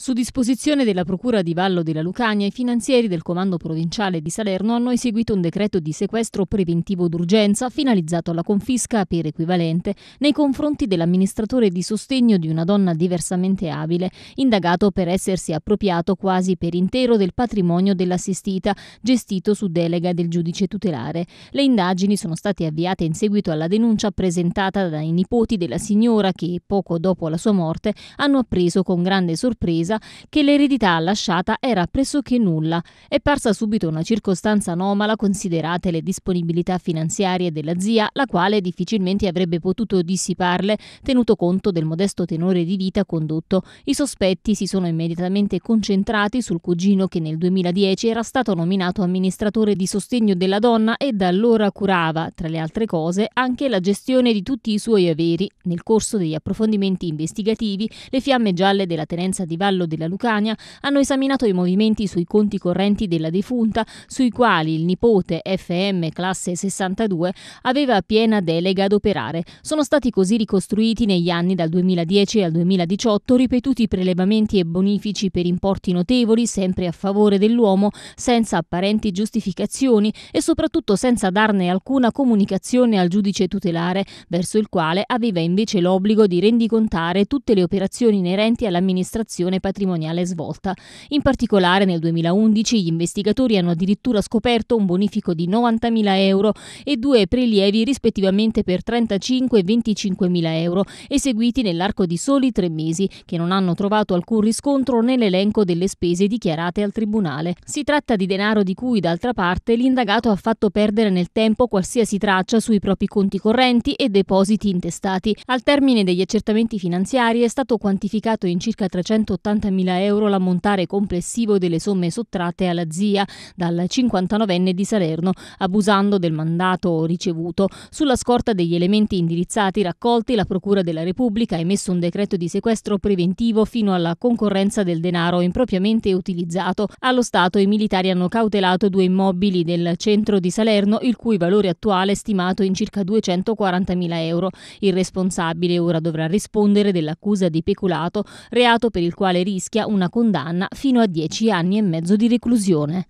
Su disposizione della Procura di Vallo della Lucania, i finanzieri del Comando Provinciale di Salerno hanno eseguito un decreto di sequestro preventivo d'urgenza finalizzato alla confisca per equivalente nei confronti dell'amministratore di sostegno di una donna diversamente abile, indagato per essersi appropriato quasi per intero del patrimonio dell'assistita, gestito su delega del giudice tutelare. Le indagini sono state avviate in seguito alla denuncia presentata dai nipoti della signora che, poco dopo la sua morte, hanno appreso con grande sorpresa attesa che l'eredità lasciata era pressoché nulla. È parsa subito una circostanza anomala considerate le disponibilità finanziarie della zia, la quale difficilmente avrebbe potuto dissiparle tenuto conto del modesto tenore di vita condotto. I sospetti si sono immediatamente concentrati sul cugino che nel 2010 era stato nominato amministratore di sostegno della donna e da allora curava, tra le altre cose, anche la gestione di tutti i suoi averi. Nel corso degli approfondimenti investigativi, le fiamme gialle della tenenza di Vallo Castello della Lucania hanno esaminato i movimenti sui conti correnti della defunta, sui quali il nipote FM classe 62 aveva piena delega ad operare. Sono stati così ricostruiti negli anni dal 2010 al 2018 ripetuti prelevamenti e bonifici per importi notevoli, sempre a favore dell'uomo, senza apparenti giustificazioni e soprattutto senza darne alcuna comunicazione al giudice tutelare, verso il quale aveva invece l'obbligo di rendicontare tutte le operazioni inerenti all'amministrazione patrimoniale patrimoniale svolta. In particolare nel 2011 gli investigatori hanno addirittura scoperto un bonifico di 90.000 euro e due prelievi rispettivamente per 35 e 25.000 euro, eseguiti nell'arco di soli tre mesi, che non hanno trovato alcun riscontro nell'elenco delle spese dichiarate al Tribunale. Si tratta di denaro di cui, d'altra parte, l'indagato ha fatto perdere nel tempo qualsiasi traccia sui propri conti correnti e depositi intestati. Al termine degli accertamenti finanziari è stato quantificato in circa 380 80.000 euro l'ammontare complessivo delle somme sottratte alla zia dal 59enne di Salerno, abusando del mandato ricevuto. Sulla scorta degli elementi indirizzati raccolti, la Procura della Repubblica ha emesso un decreto di sequestro preventivo fino alla concorrenza del denaro impropriamente utilizzato. Allo Stato i militari hanno cautelato due immobili del centro di Salerno, il cui valore attuale è stimato in circa 240.000 euro. Il responsabile ora dovrà rispondere dell'accusa di peculato, reato per il quale rischia una condanna fino a 10 anni e mezzo di reclusione.